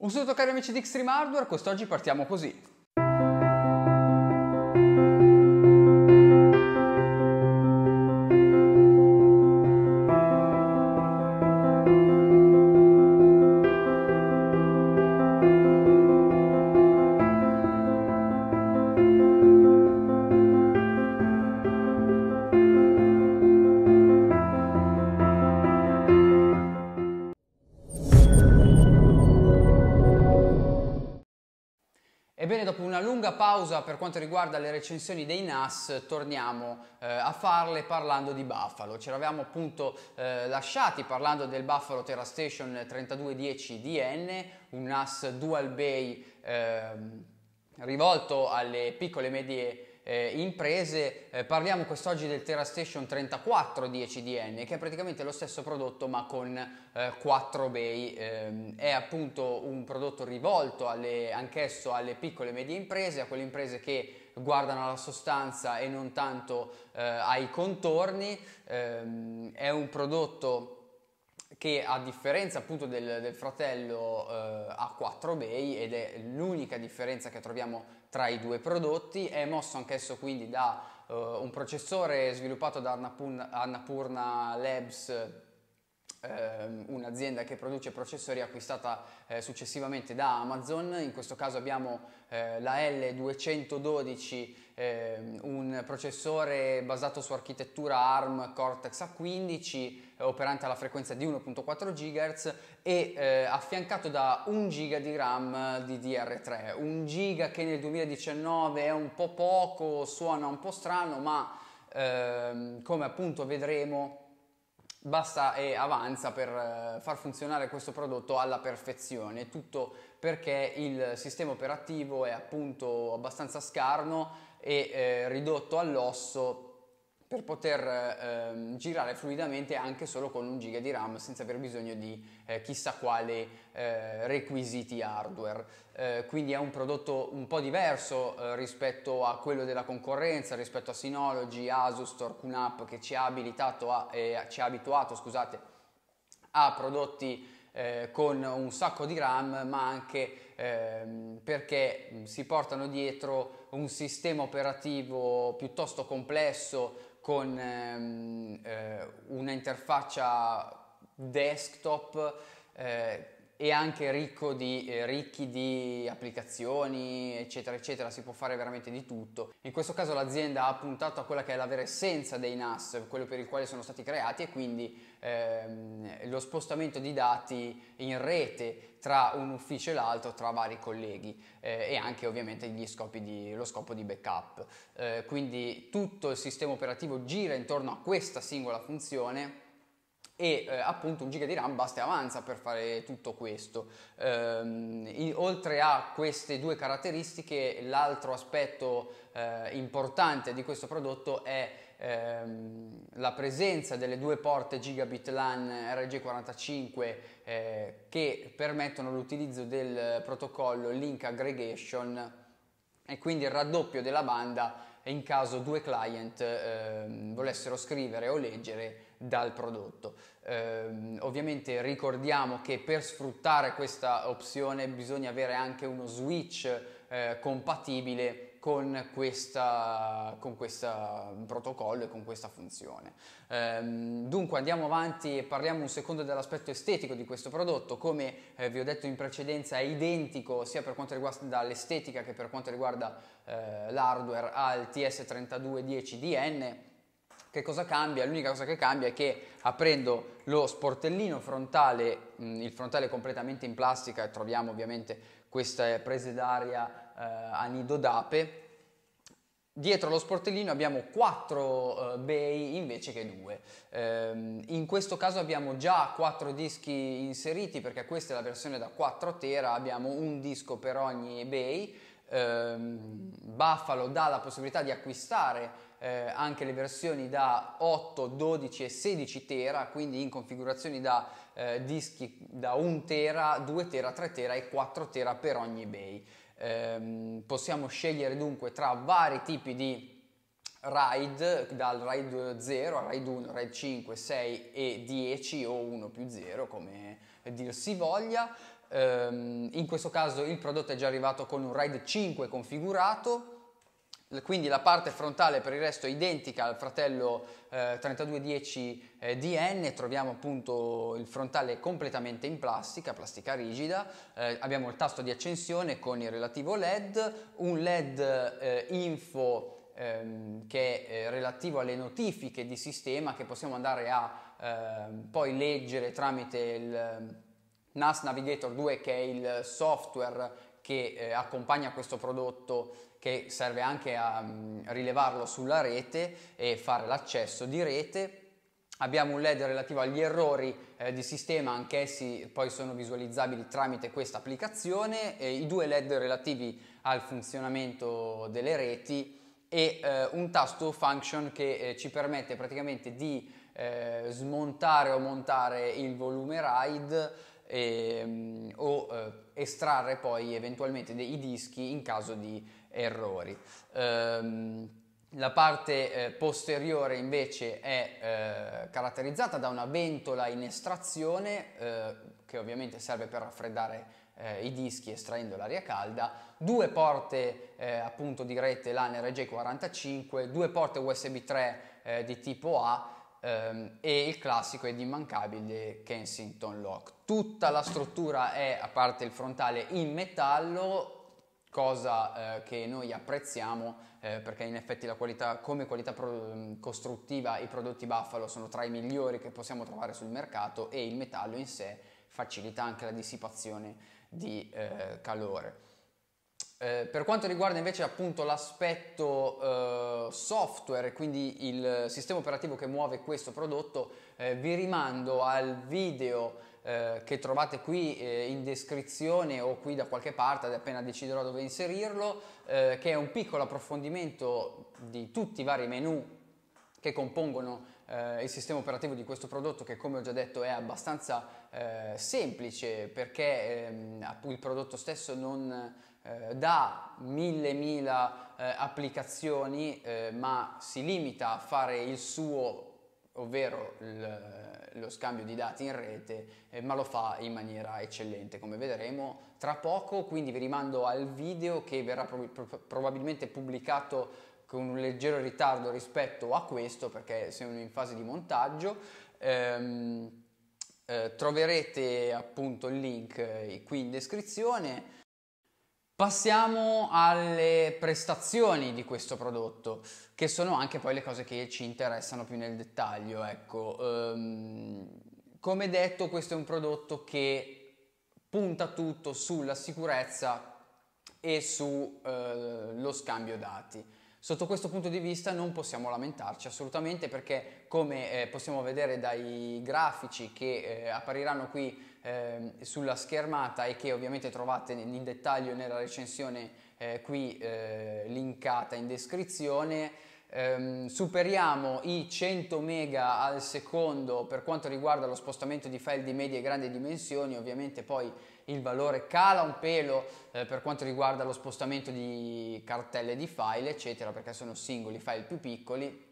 Un saluto cari amici di Extreme Hardware, quest'oggi partiamo così. Ebbene, dopo una lunga pausa per quanto riguarda le recensioni dei NAS, torniamo eh, a farle parlando di Buffalo. Ci eravamo appunto eh, lasciati parlando del Buffalo Terra Station 3210DN, un NAS dual bay eh, rivolto alle piccole e medie eh, imprese. Eh, parliamo quest'oggi del TerraStation 34 10 dn che è praticamente lo stesso prodotto ma con 4 eh, bay. Ehm, è appunto un prodotto rivolto alle, anch'esso alle piccole e medie imprese, a quelle imprese che guardano alla sostanza e non tanto eh, ai contorni. Ehm, è un prodotto che a differenza appunto del, del fratello eh, A4 Bay ed è l'unica differenza che troviamo tra i due prodotti, è mosso anch'esso quindi da eh, un processore sviluppato da Annapurna, Annapurna Labs ehm, un'azienda che produce processori acquistata eh, successivamente da Amazon, in questo caso abbiamo eh, la L212, ehm, un processore basato su architettura ARM Cortex A15 operante alla frequenza di 1.4 GHz e eh, affiancato da 1 GB di RAM di DR3. 1 GB che nel 2019 è un po' poco, suona un po' strano, ma ehm, come appunto vedremo basta e avanza per eh, far funzionare questo prodotto alla perfezione, tutto perché il sistema operativo è appunto abbastanza scarno e eh, ridotto all'osso per poter eh, girare fluidamente anche solo con un giga di RAM senza aver bisogno di eh, chissà quale eh, requisiti hardware. Eh, quindi è un prodotto un po' diverso eh, rispetto a quello della concorrenza, rispetto a Synology, Asus, Torqunup che ci ha, abilitato a, eh, ci ha abituato scusate, a prodotti con un sacco di RAM ma anche ehm, perché si portano dietro un sistema operativo piuttosto complesso, con ehm, eh, una interfaccia desktop eh, e anche ricco di, eh, ricchi di applicazioni, eccetera, eccetera, si può fare veramente di tutto. In questo caso l'azienda ha puntato a quella che è la vera essenza dei NAS, quello per il quale sono stati creati e quindi ehm, lo spostamento di dati in rete tra un ufficio e l'altro, tra vari colleghi eh, e anche ovviamente di, lo scopo di backup. Eh, quindi tutto il sistema operativo gira intorno a questa singola funzione e eh, appunto un giga di RAM basta e avanza per fare tutto questo. Ehm, oltre a queste due caratteristiche, l'altro aspetto eh, importante di questo prodotto è ehm, la presenza delle due porte gigabit LAN RG45 eh, che permettono l'utilizzo del protocollo link aggregation e quindi il raddoppio della banda in caso due client eh, volessero scrivere o leggere dal prodotto. Eh, ovviamente ricordiamo che per sfruttare questa opzione bisogna avere anche uno switch eh, compatibile con, questa, con questo protocollo e con questa funzione. Ehm, dunque andiamo avanti e parliamo un secondo dell'aspetto estetico di questo prodotto, come eh, vi ho detto in precedenza è identico sia per quanto riguarda l'estetica che per quanto riguarda eh, l'hardware al TS3210DN. Che cosa cambia? L'unica cosa che cambia è che aprendo lo sportellino frontale, mh, mm, il frontale completamente in plastica, troviamo ovviamente queste prese d'aria eh, a nido d'ape. Dietro lo sportellino abbiamo 4 eh, bay invece che 2. Ehm, in questo caso abbiamo già 4 dischi inseriti perché questa è la versione da 4 tera, abbiamo un disco per ogni bay. Ehm, Buffalo dà la possibilità di acquistare eh, anche le versioni da 8, 12 e 16 tera, quindi in configurazioni da eh, dischi da 1 tera, 2 tera, 3 tera e 4 tera per ogni bay. Eh, possiamo scegliere dunque tra vari tipi di RAID dal RAID 0 al RAID 1, RAID 5, 6 e 10 o 1 più 0 come dir si voglia. Ehm, in questo caso il prodotto è già arrivato con un RAID 5 configurato quindi la parte frontale per il resto è identica al fratello eh, 3210 eh, DN, troviamo appunto il frontale completamente in plastica, plastica rigida, eh, abbiamo il tasto di accensione con il relativo LED, un LED eh, info ehm, che è eh, relativo alle notifiche di sistema che possiamo andare a ehm, poi leggere tramite il ehm, NAS Navigator 2 che è il software che eh, accompagna questo prodotto che serve anche a mh, mm, rilevarlo sulla rete e fare l'accesso di rete. Abbiamo un LED relativo agli errori eh, di sistema, anch'essi poi sono visualizzabili tramite questa applicazione, eh, i due LED relativi al funzionamento delle reti e eh, un tasto function che eh, ci permette praticamente di eh, smontare o montare il volume ride e, ehm, o eh, estrarre poi eventualmente dei dischi in caso di errori. Ehm, la parte eh, posteriore invece è eh, caratterizzata da una ventola in estrazione eh, che ovviamente serve per raffreddare eh, i dischi estraendo l'aria calda, due porte eh, appunto di rete LAN RJ45, due porte USB 3 di tipo A Um, e il classico ed immancabile Kensington Lock. Tutta la struttura è, a parte il frontale, in metallo, cosa eh, che noi apprezziamo eh, perché in effetti la qualità, come qualità pro- ehm, costruttiva i prodotti Buffalo sono tra i migliori che possiamo trovare sul mercato e il metallo in sé facilita anche la dissipazione di eh, calore. Eh, per quanto riguarda invece appunto l'aspetto eh, software, quindi il sistema operativo che muove questo prodotto, eh, vi rimando al video eh, che trovate qui eh, in descrizione o qui da qualche parte, appena deciderò dove inserirlo, che è un piccolo approfondimento di tutti i vari menu che compongono eh, il sistema operativo di questo prodotto che come ho già detto è abbastanza eh, semplice perché ehm, il prodotto stesso non eh, da mille mila eh, applicazioni eh, ma si limita a fare il suo ovvero il, lo scambio di dati in rete eh, ma lo fa in maniera eccellente come vedremo tra poco quindi vi rimando al video che verrà pro- pro- probabilmente pubblicato con un leggero ritardo rispetto a questo perché siamo in fase di montaggio ehm, eh, troverete appunto il link eh, qui in descrizione Passiamo alle prestazioni di questo prodotto, che sono anche poi le cose che ci interessano più nel dettaglio. Ecco, um, come detto, questo è un prodotto che punta tutto sulla sicurezza e sullo eh, uh, scambio dati. Sotto questo punto di vista non possiamo lamentarci assolutamente perché come eh, possiamo vedere dai grafici che eh, appariranno qui eh, sulla schermata e che ovviamente trovate in dettaglio nella recensione eh, qui eh, linkata in descrizione, ehm, superiamo i 100 mega al secondo per quanto riguarda lo spostamento di file di medie e grandi dimensioni, ovviamente poi il valore cala un pelo eh, per quanto riguarda lo spostamento di cartelle di file, eccetera, perché sono singoli file più piccoli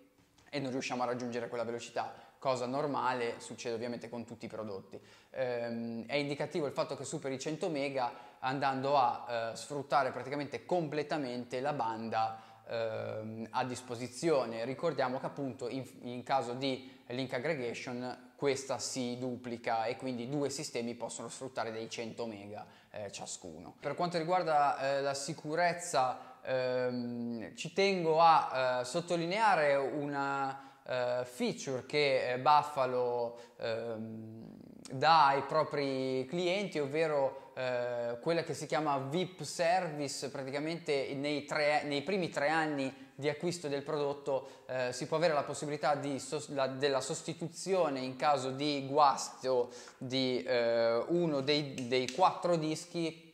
e non riusciamo a raggiungere quella velocità cosa normale, succede ovviamente con tutti i prodotti. Ehm, è indicativo il fatto che superi 100 mega andando a eh, sfruttare praticamente completamente la banda ehm, a disposizione. Ricordiamo che appunto in, in caso di link aggregation questa si duplica e quindi due sistemi possono sfruttare dei 100 mega eh, ciascuno. Per quanto riguarda eh, la sicurezza ehm, ci tengo a eh, sottolineare una eh, feature che eh, Buffalo ehm, dà ai propri clienti ovvero eh, quella che si chiama VIP service, praticamente nei, tre, nei primi tre anni di acquisto del prodotto eh, si può avere la possibilità di, la, della sostituzione in caso di guasto di eh, uno dei, dei, quattro dischi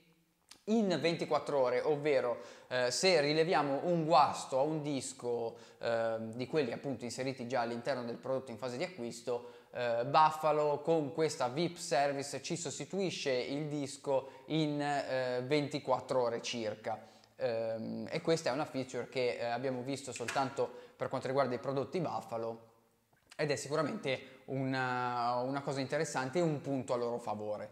in 24 ore, ovvero eh, se rileviamo un guasto a un disco eh, di quelli appunto inseriti già all'interno del prodotto in fase di acquisto, eh, Buffalo con questa VIP service ci sostituisce il disco in eh, 24 ore circa ehm, e questa è una feature che eh, abbiamo visto soltanto per quanto riguarda i prodotti Buffalo ed è sicuramente una, una cosa interessante e un punto a loro favore.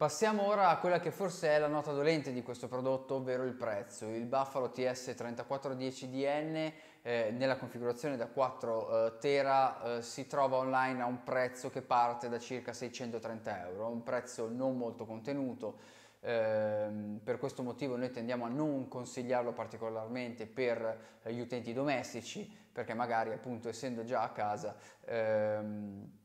Passiamo ora a quella che forse è la nota dolente di questo prodotto, ovvero il prezzo. Il Buffalo TS3410DN eh, nella configurazione da 4 eh, tera eh, si trova online a un prezzo che parte da circa 630 euro, un prezzo non molto contenuto. Ehm, per questo motivo noi tendiamo a non consigliarlo particolarmente per eh, gli utenti domestici perché magari appunto essendo già a casa ehm,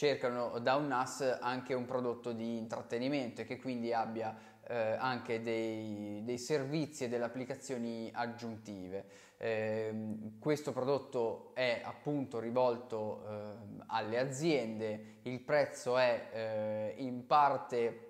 cercano da un NAS anche un prodotto di intrattenimento e che quindi abbia eh, anche dei, dei, servizi e delle applicazioni aggiuntive. Eh, questo prodotto è appunto rivolto eh, alle aziende, il prezzo è eh, in parte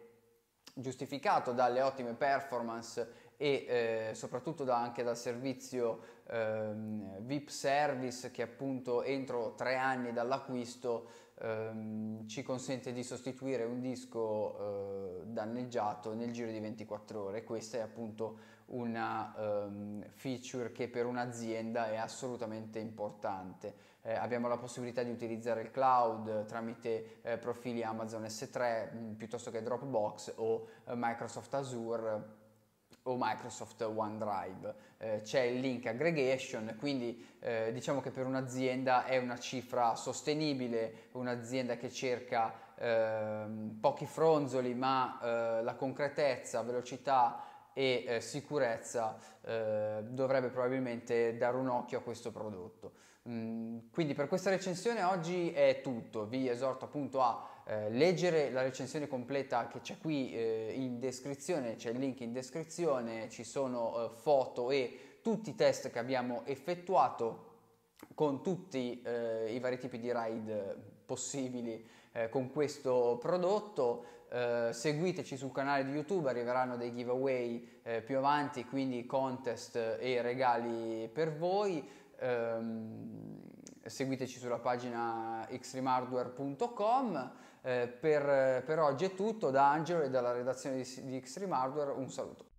giustificato dalle ottime performance e eh, soprattutto da, anche dal servizio ehm, VIP Service che appunto entro tre anni dall'acquisto ehm, ci consente di sostituire un disco eh, danneggiato nel giro di 24 ore. Questa è appunto una ehm, feature che per un'azienda è assolutamente importante. Eh, abbiamo la possibilità di utilizzare il cloud eh, tramite eh, profili Amazon S3 mh, mm, piuttosto che Dropbox o eh, Microsoft Azure o Microsoft OneDrive. Eh, c'è il link aggregation, quindi eh, diciamo che per un'azienda è una cifra sostenibile, un'azienda che cerca eh, pochi fronzoli, ma eh, la concretezza, velocità e eh, sicurezza eh, dovrebbe probabilmente dare un occhio a questo prodotto. Mm, quindi per questa recensione oggi è tutto, vi esorto appunto a eh, leggere la recensione completa che c'è qui eh, in descrizione, c'è il link in descrizione, ci sono eh, foto e tutti i test che abbiamo effettuato con tutti eh, i vari tipi di ride possibili eh, con questo prodotto. Uh, seguiteci sul canale di YouTube, arriveranno dei giveaway uh, più avanti, quindi contest e regali per voi. Um, seguiteci sulla pagina extremehardware.com. Eh, per, per oggi è tutto, da Angelo e dalla redazione di, di Extreme Hardware un saluto.